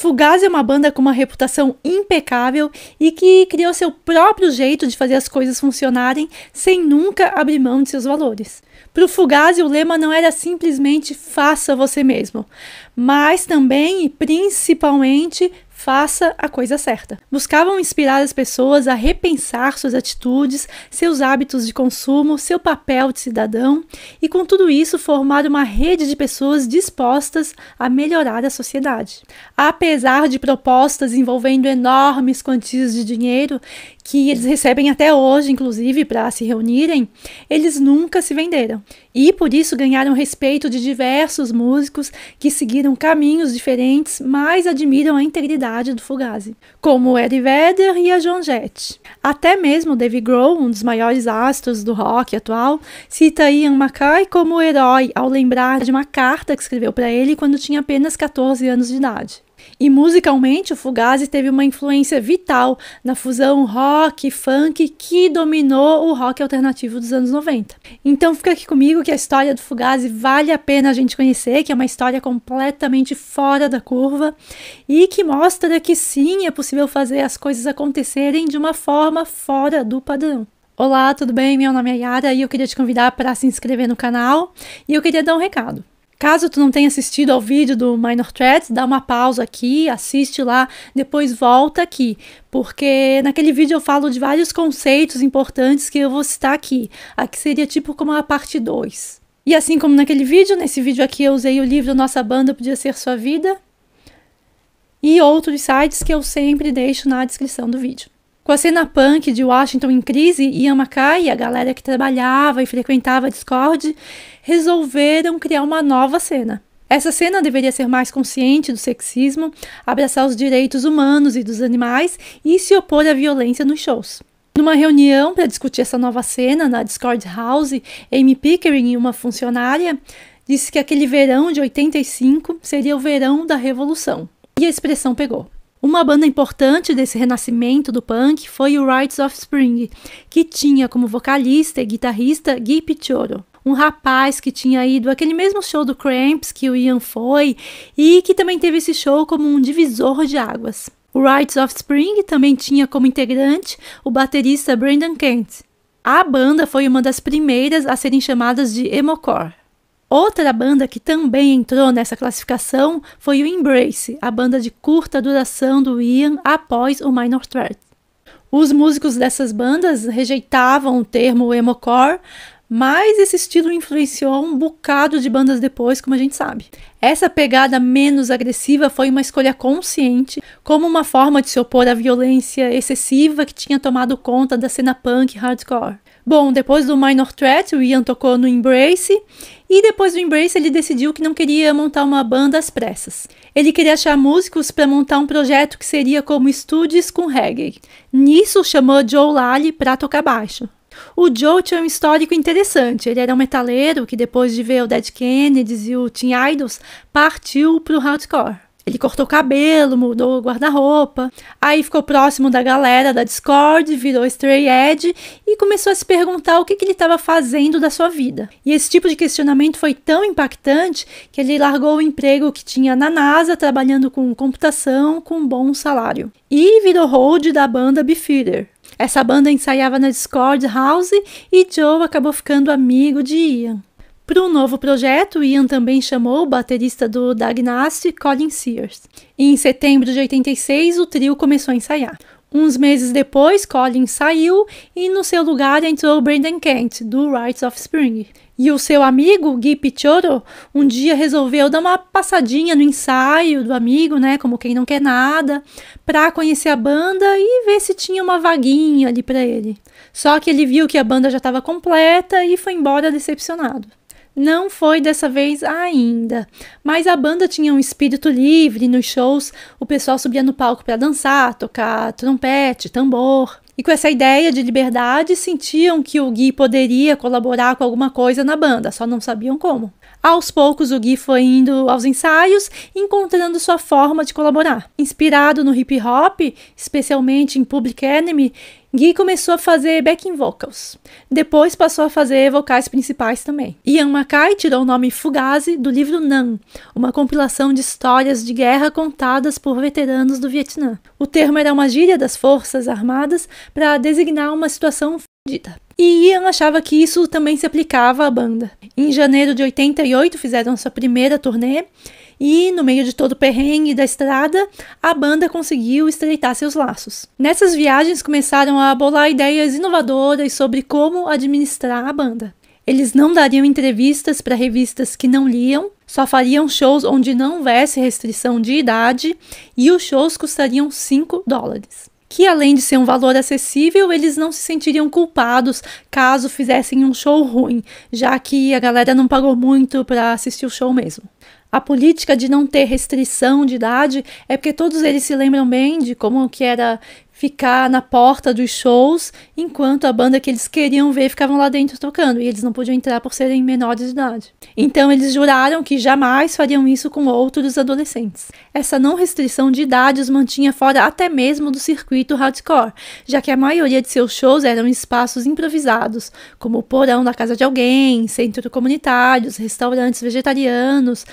Fugazi é uma banda com uma reputação impecável e que criou seu próprio jeito de fazer as coisas funcionarem sem nunca abrir mão de seus valores. Para o Fugazi, o lema não era simplesmente faça você mesmo, mas também e principalmente faça a coisa certa. Buscavam inspirar as pessoas a repensar suas atitudes, seus hábitos de consumo, seu papel de cidadão e, com tudo isso, formar uma rede de pessoas dispostas a melhorar a sociedade. Apesar de propostas envolvendo enormes quantias de dinheiro, que eles recebem até hoje, inclusive, para se reunirem, eles nunca se venderam e por isso ganharam respeito de diversos músicos que seguiram caminhos diferentes, mas admiram a integridade personalidade do Fugazi, como Eddie Vedder e a Joan Jett. Até mesmo Dave Grohl, um dos maiores astros do rock atual, cita Ian MacKay como herói ao lembrar de uma carta que escreveu para ele quando tinha apenas 14 anos de idade. E musicalmente, o Fugazi teve uma influência vital na fusão rock funk que dominou o rock alternativo dos anos 90. Então fica aqui comigo que a história do Fugazi vale a pena a gente conhecer, que é uma história completamente fora da curva e que mostra que sim, é possível fazer as coisas acontecerem de uma forma fora do padrão. Olá, tudo bem? Meu nome é Yara e eu queria te convidar para se inscrever no canal e eu queria dar um recado. Caso tu não tenha assistido ao vídeo do Minor Threats, dá uma pausa aqui, assiste lá, depois volta aqui, porque naquele vídeo eu falo de vários conceitos importantes que eu vou citar aqui. Aqui seria tipo como a parte 2. E assim como naquele vídeo, nesse vídeo aqui eu usei o livro Nossa Banda Podia Ser Sua Vida e outros sites que eu sempre deixo na descrição do vídeo. Com a cena punk de Washington em crise, Ian Mackay e a galera que trabalhava e frequentava a Discord resolveram criar uma nova cena. Essa cena deveria ser mais consciente do sexismo, abraçar os direitos humanos e dos animais e se opor à violência nos shows. Numa reunião para discutir essa nova cena na Discord House, Amy Pickering e uma funcionária disse que aquele verão de 85 seria o verão da revolução. E a expressão pegou. Uma banda importante desse renascimento do punk foi o Rites of Spring, que tinha como vocalista e guitarrista Guy Piccioro um rapaz que tinha ido aquele mesmo show do Cramps que o Ian foi e que também teve esse show como um divisor de águas. O Rites of Spring também tinha como integrante o baterista Brandon Kent. A banda foi uma das primeiras a serem chamadas de emocore. Outra banda que também entrou nessa classificação foi o Embrace, a banda de curta duração do Ian após o Minor Threat. Os músicos dessas bandas rejeitavam o termo emocore, mas esse estilo influenciou um bocado de bandas depois, como a gente sabe. Essa pegada menos agressiva foi uma escolha consciente, como uma forma de se opor à violência excessiva que tinha tomado conta da cena punk hardcore. Bom, depois do Minor Threat, o Ian tocou no Embrace e depois do Embrace, ele decidiu que não queria montar uma banda às pressas. Ele queria achar músicos para montar um projeto que seria como estúdios com reggae. Nisso, chamou Joe Lally para tocar baixo. O Joe tinha um histórico interessante. Ele era um metaleiro que, depois de ver o Dead Kennedys e o Teen Idols, partiu para o hardcore. Ele cortou o cabelo, mudou o guarda-roupa, aí ficou próximo da galera da Discord, virou Stray Edge e começou a se perguntar o que, que ele estava fazendo da sua vida. E esse tipo de questionamento foi tão impactante que ele largou o emprego que tinha na NASA, trabalhando com computação, com um bom salário. E virou hold da banda Beefeater. Essa banda ensaiava na Discord House e Joe acabou ficando amigo de Ian. Para um novo projeto, Ian também chamou o baterista do Diagnostic, Colin Sears. E em setembro de 86, o trio começou a ensaiar. Uns meses depois, Colin saiu e no seu lugar entrou Brendan Kent, do Rites of Spring. E o seu amigo, Gui Pichoro, um dia resolveu dar uma passadinha no ensaio do amigo, né, como quem não quer nada, para conhecer a banda e ver se tinha uma vaguinha ali para ele. Só que ele viu que a banda já estava completa e foi embora decepcionado. Não foi dessa vez ainda, mas a banda tinha um espírito livre nos shows, o pessoal subia no palco para dançar, tocar trompete, tambor. E com essa ideia de liberdade, sentiam que o Gui poderia colaborar com alguma coisa na banda, só não sabiam como. Aos poucos, o Gui foi indo aos ensaios, encontrando sua forma de colaborar. Inspirado no hip hop, especialmente em Public Enemy, Gui começou a fazer backing vocals. Depois passou a fazer vocais principais também. Ian Mackay tirou o nome Fugazi do livro Nan, uma compilação de histórias de guerra contadas por veteranos do Vietnã. O termo era uma gíria das Forças Armadas para designar uma situação fodida. E Ian achava que isso também se aplicava à banda. Em janeiro de 88 fizeram sua primeira turnê e, no meio de todo o perrengue da estrada, a banda conseguiu estreitar seus laços. Nessas viagens começaram a bolar ideias inovadoras sobre como administrar a banda. Eles não dariam entrevistas para revistas que não liam, só fariam shows onde não houvesse restrição de idade e os shows custariam 5 dólares que além de ser um valor acessível, eles não se sentiriam culpados caso fizessem um show ruim, já que a galera não pagou muito para assistir o show mesmo. A política de não ter restrição de idade é porque todos eles se lembram bem de como que era ficar na porta dos shows, enquanto a banda que eles queriam ver ficavam lá dentro tocando, e eles não podiam entrar por serem menores de idade. Então eles juraram que jamais fariam isso com outros adolescentes. Essa não restrição de idade os mantinha fora até mesmo do circuito hardcore, já que a maioria de seus shows eram espaços improvisados, como o porão da casa de alguém, centros comunitários, restaurantes vegetarianos,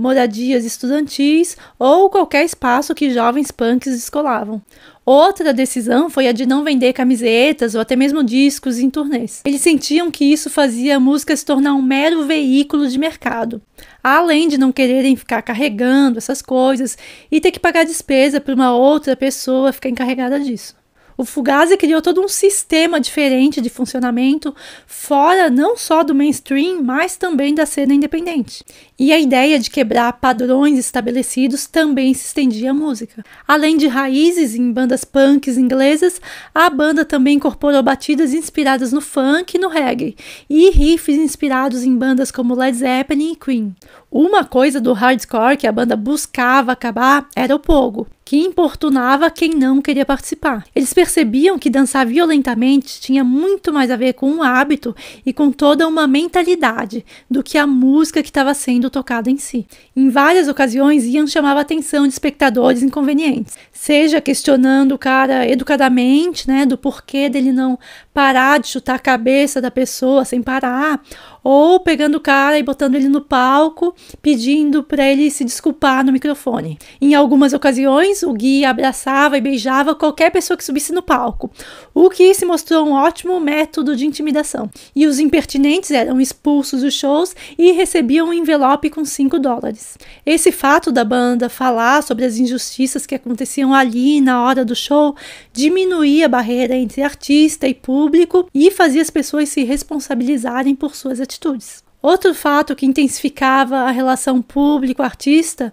moradias estudantis ou qualquer espaço que jovens punks escolavam. Outra decisão foi a de não vender camisetas ou até mesmo discos em turnês. Eles sentiam que isso fazia a música se tornar um mero veículo de mercado, além de não quererem ficar carregando essas coisas e ter que pagar despesa para uma outra pessoa ficar encarregada disso. O Fugazi criou todo um sistema diferente de funcionamento, fora não só do mainstream, mas também da cena independente. E a ideia de quebrar padrões estabelecidos também se estendia à música. Além de raízes em bandas punks inglesas, a banda também incorporou batidas inspiradas no funk e no reggae, e riffs inspirados em bandas como Led Zeppelin e Queen. Uma coisa do hardcore que a banda buscava acabar era o pogo que importunava quem não queria participar. Eles percebiam que dançar violentamente tinha muito mais a ver com um hábito e com toda uma mentalidade do que a música que estava sendo tocada em si. Em várias ocasiões, Ian chamava a atenção de espectadores inconvenientes, seja questionando o cara educadamente, né, do porquê dele não parar de chutar a cabeça da pessoa sem parar, ou pegando o cara e botando ele no palco, pedindo para ele se desculpar no microfone. Em algumas ocasiões, feliz, o Gui abraçava e beijava qualquer pessoa que subisse no palco, o que se mostrou um ótimo método de intimidação. E os impertinentes eram expulsos dos shows e recebiam um envelope com 5 dólares. Esse fato da banda falar sobre as injustiças que aconteciam ali na hora do show diminuía a barreira entre artista e público e fazia as pessoas se responsabilizarem por suas atitudes. Outro fato que intensificava a relação público-artista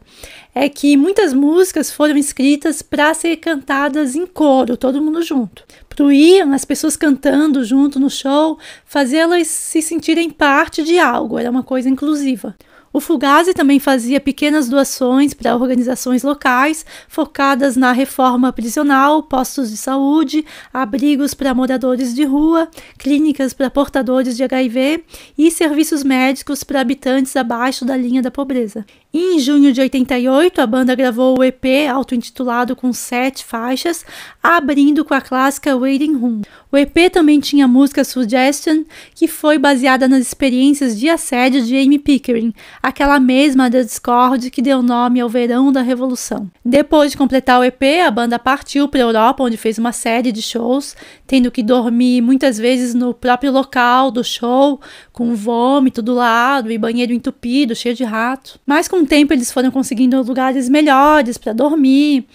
é que muitas músicas foram escritas para ser cantadas em coro, todo mundo junto. Pro Ian, as pessoas cantando junto no show, fazê-las se sentirem parte de algo, era uma coisa inclusiva. O Fugazi também fazia pequenas doações para organizações locais focadas na reforma prisional, postos de saúde, abrigos para moradores de rua, clínicas para portadores de HIV e serviços médicos para habitantes abaixo da linha da pobreza. E em junho de 88, a banda gravou o EP auto-intitulado com sete faixas, abrindo com a clássica Waiting Room. O EP também tinha a música Suggestion, que foi baseada nas experiências de assédio de Amy Pickering, aquela mesma da Discord que deu nome ao verão da Revolução. Depois de completar o EP, a banda partiu para a Europa, onde fez uma série de shows, tendo que dormir muitas vezes no próprio local do show, com vômito do lado e banheiro entupido, cheio de rato. Mas com com o tempo eles foram conseguindo lugares melhores para dormir.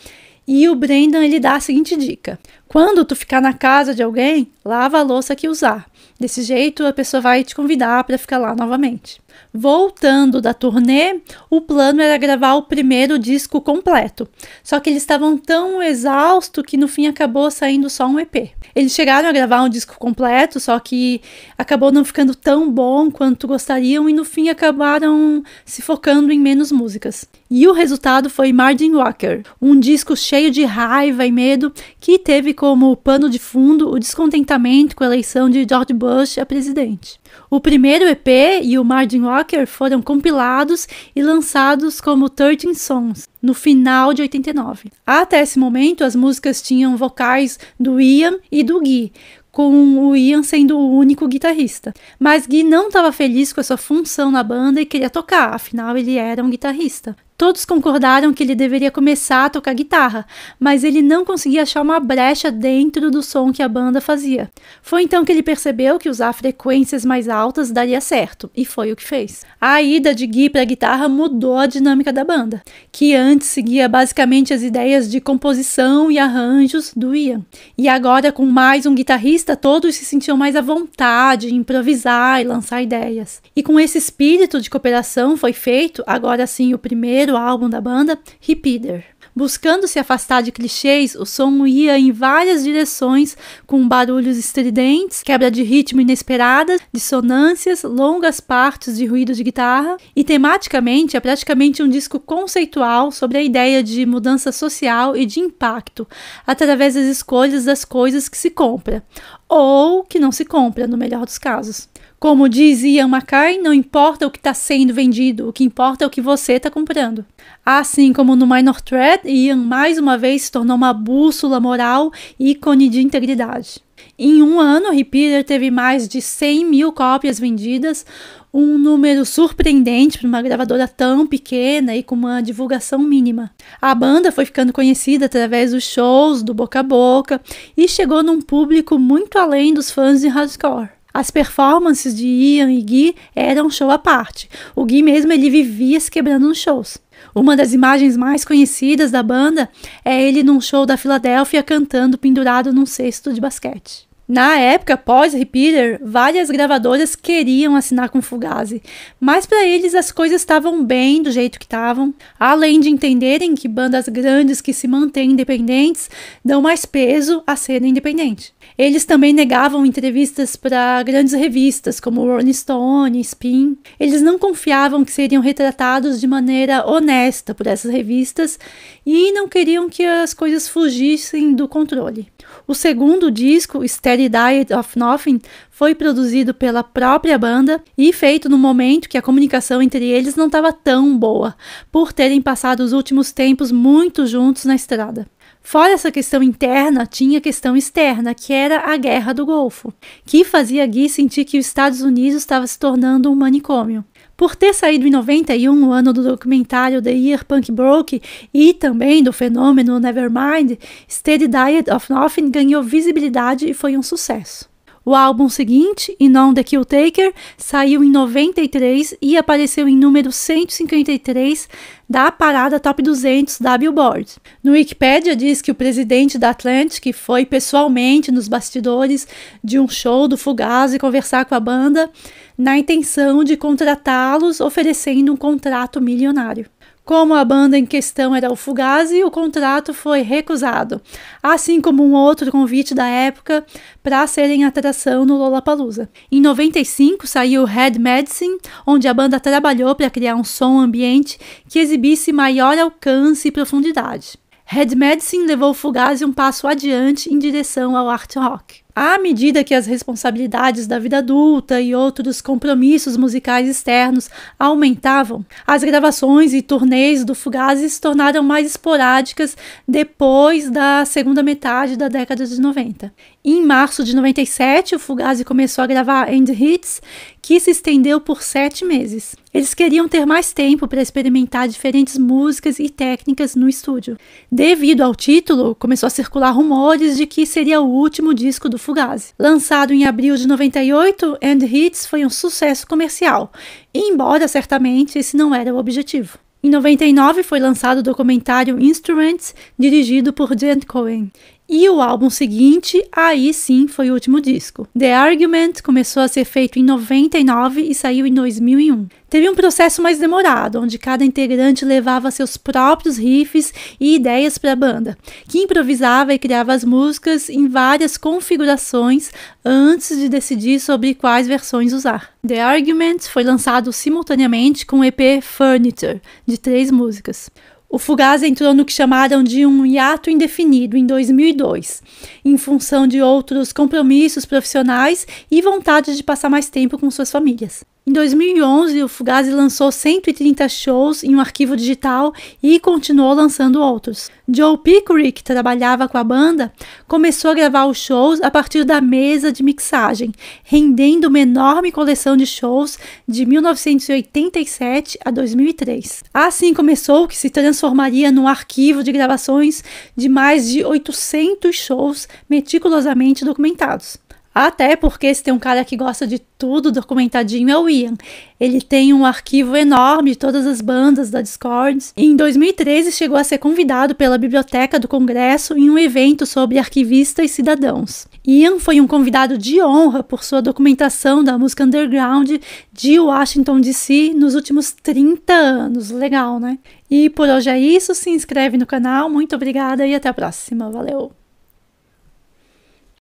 E o Brendan ele dá a seguinte dica: quando tu ficar na casa de alguém, lava a louça que usar. Desse jeito a pessoa vai te convidar para ficar lá novamente. Voltando da turnê, o plano era gravar o primeiro disco completo. Só que eles estavam tão exaustos que no fim acabou saindo só um EP. Eles chegaram a gravar um disco completo, só que acabou não ficando tão bom quanto gostariam e no fim acabaram se focando em menos músicas. E o resultado foi Margin Walker, um disco cheio de raiva e medo que teve como pano de fundo o descontentamento com a eleição de George Bush a presidente. O primeiro EP e o Margin Walker foram compilados e lançados como 13 Songs no final de 89. Até esse momento, as músicas tinham vocais do Ian e do Gui, com o Ian sendo o único guitarrista. Mas Gui não estava feliz com a sua função na banda e queria tocar, afinal ele era um guitarrista. Todos concordaram que ele deveria começar a tocar guitarra, mas ele não conseguia achar uma brecha dentro do som que a banda fazia. Foi então que ele percebeu que usar frequências mais altas daria certo, e foi o que fez. A ida de Gui para a guitarra mudou a dinâmica da banda, que antes seguia basicamente as ideias de composição e arranjos do Ian. E agora, com mais um guitarrista, todos se sentiam mais à vontade em improvisar e lançar ideias. E com esse espírito de cooperação foi feito, agora sim, o primeiro primeiro álbum da banda, Repeater. Buscando se afastar de clichês, o som ia em várias direções, com barulhos estridentes, quebra de ritmo inesperada, dissonâncias, longas partes de ruído de guitarra, e tematicamente é praticamente um disco conceitual sobre a ideia de mudança social e de impacto, através das escolhas das coisas que se compra, ou que não se compra, no melhor dos casos. Como diz Ian Mackay, não importa o que está sendo vendido, o que importa é o que você está comprando. Assim como no Minor Threat, Ian mais uma vez se tornou uma bússola moral e ícone de integridade. Em um ano, Repeater teve mais de 100 mil cópias vendidas, um número surpreendente para uma gravadora tão pequena e com uma divulgação mínima. A banda foi ficando conhecida através dos shows, do boca a boca e chegou num público muito além dos fãs de hardcore. As performances de Ian e Gui eram show à parte. O Gui mesmo ele vivia se quebrando nos shows. Uma das imagens mais conhecidas da banda é ele num show da Filadélfia cantando pendurado num cesto de basquete. Na época pós-Repeater, várias gravadoras queriam assinar com Fugazi, mas para eles as coisas estavam bem do jeito que estavam, além de entenderem que bandas grandes que se mantêm independentes dão mais peso a serem independentes. Eles também negavam entrevistas para grandes revistas como Rolling Stone, Spin. Eles não confiavam que seriam retratados de maneira honesta por essas revistas e não queriam que as coisas fugissem do controle. O segundo disco, Stereo Nobody Died of Nothing foi produzido pela própria banda e feito no momento que a comunicação entre eles não estava tão boa, por terem passado os últimos tempos muito juntos na estrada. Fora essa questão interna, tinha a questão externa, que era a Guerra do Golfo, que fazia Gui sentir que os Estados Unidos estava se tornando um manicômio. Por ter saído em 91, o ano do documentário The Year Punk Broke e também do fenômeno Nevermind, Steady Diet of Nothing ganhou visibilidade e foi um sucesso. O álbum seguinte, Inon the Kill Taker, saiu em 93 e apareceu em número 153 da parada Top 200 da Billboard. No Wikipedia diz que o presidente da Atlantic foi pessoalmente nos bastidores de um show do Fugazi conversar com a banda na intenção de contratá-los, oferecendo um contrato milionário. Como a banda em questão era o Fugazi, o contrato foi recusado, assim como um outro convite da época para serem atração no Lollapalooza. Em 95 saiu Head Medicine, onde a banda trabalhou para criar um som ambiente que exibisse maior alcance e profundidade. Head Medicine levou o Fugazi um passo adiante em direção ao art rock. À medida que as responsabilidades da vida adulta e outros compromissos musicais externos aumentavam, as gravações e turnês do Fugazi se tornaram mais esporádicas depois da segunda metade da década de 90. Em março de 97, o Fugazi começou a gravar End Hits, que se estendeu por sete meses. Eles queriam ter mais tempo para experimentar diferentes músicas e técnicas no estúdio. Devido ao título, começou a circular rumores de que seria o último disco do Fugazi. Lançado em abril de 98, End Hits foi um sucesso comercial, embora certamente esse não era o objetivo. Em 99 foi lançado o documentário Instruments, dirigido por Jan Cohen. E o álbum seguinte, aí sim, foi o último disco. The Argument começou a ser feito em 99 e saiu em 2001. Teve um processo mais demorado, onde cada integrante levava seus próprios riffs e ideias para a banda, que improvisava e criava as músicas em várias configurações antes de decidir sobre quais versões usar. The Argument foi lançado simultaneamente com o EP Furniture, de três músicas. O Fugaz entrou no que chamaram de um hiato indefinido em 2002, em função de outros compromissos profissionais e vontade de passar mais tempo com suas famílias. Em 2011, o Fugazi lançou 130 shows em um arquivo digital e continuou lançando outros. Joe Picory, que trabalhava com a banda, começou a gravar os shows a partir da mesa de mixagem, rendendo uma enorme coleção de shows de 1987 a 2003. Assim começou o que se transformaria num arquivo de gravações de mais de 800 shows meticulosamente documentados. Até porque se tem um cara que gosta de tudo documentadinho é o Ian. Ele tem um arquivo enorme de todas as bandas da Discord. E em 2013 chegou a ser convidado pela Biblioteca do Congresso em um evento sobre arquivistas e cidadãos. Ian foi um convidado de honra por sua documentação da música underground de Washington DC nos últimos 30 anos. Legal, né? E por hoje é isso. Se inscreve no canal. Muito obrigada e até a próxima. Valeu!